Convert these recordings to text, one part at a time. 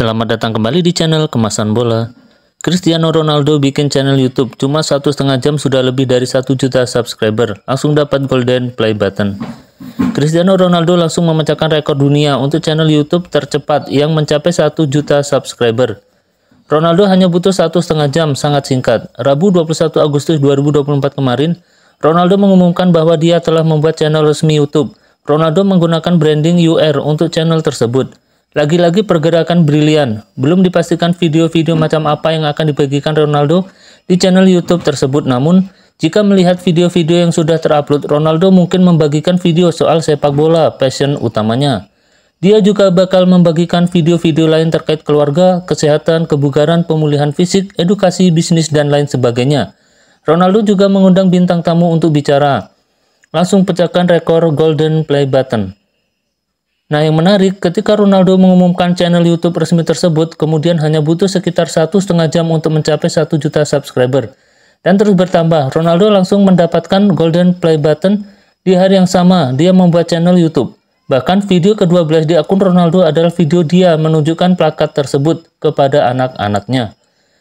Selamat datang kembali di channel Kemasan Bola. Cristiano Ronaldo bikin channel YouTube cuma satu setengah jam sudah lebih dari satu juta subscriber. Langsung dapat golden play button. Cristiano Ronaldo langsung memecahkan rekor dunia untuk channel YouTube tercepat yang mencapai satu juta subscriber. Ronaldo hanya butuh satu setengah jam, sangat singkat. Rabu 21 Agustus 2024 kemarin, Ronaldo mengumumkan bahwa dia telah membuat channel resmi YouTube. Ronaldo menggunakan branding UR untuk channel tersebut. Lagi-lagi pergerakan brilian, belum dipastikan video-video macam apa yang akan dibagikan Ronaldo di channel YouTube tersebut namun jika melihat video-video yang sudah terupload, Ronaldo mungkin membagikan video soal sepak bola, passion utamanya. Dia juga bakal membagikan video-video lain terkait keluarga, kesehatan, kebugaran, pemulihan fisik, edukasi, bisnis, dan lain sebagainya. Ronaldo juga mengundang bintang tamu untuk bicara. Langsung pecahkan rekor Golden Play Button. Nah, yang menarik, ketika Ronaldo mengumumkan channel YouTube resmi tersebut, kemudian hanya butuh sekitar satu setengah jam untuk mencapai 1 juta subscriber. Dan terus bertambah, Ronaldo langsung mendapatkan golden play button di hari yang sama, dia membuat channel YouTube. Bahkan video ke-12 di akun Ronaldo adalah video dia menunjukkan plakat tersebut kepada anak-anaknya.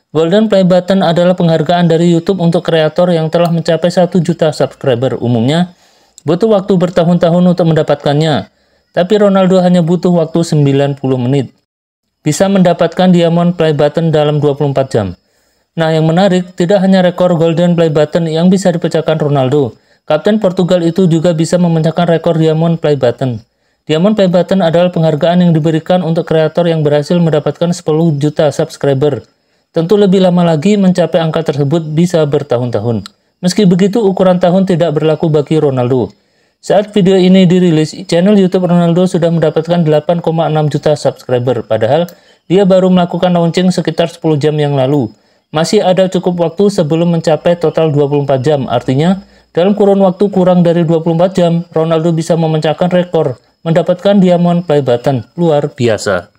Golden Play Button adalah penghargaan dari YouTube untuk kreator yang telah mencapai 1 juta subscriber umumnya. Butuh waktu bertahun-tahun untuk mendapatkannya. Tapi Ronaldo hanya butuh waktu 90 menit. Bisa mendapatkan diamond play button dalam 24 jam. Nah, yang menarik, tidak hanya rekor golden play button yang bisa dipecahkan Ronaldo. Kapten Portugal itu juga bisa memecahkan rekor diamond play button. Diamond play button adalah penghargaan yang diberikan untuk kreator yang berhasil mendapatkan 10 juta subscriber. Tentu lebih lama lagi mencapai angka tersebut bisa bertahun-tahun. Meski begitu, ukuran tahun tidak berlaku bagi Ronaldo. Saat video ini dirilis, channel YouTube Ronaldo sudah mendapatkan 8,6 juta subscriber, padahal dia baru melakukan launching sekitar 10 jam yang lalu. Masih ada cukup waktu sebelum mencapai total 24 jam, artinya dalam kurun waktu kurang dari 24 jam, Ronaldo bisa memecahkan rekor, mendapatkan diamond play button luar biasa.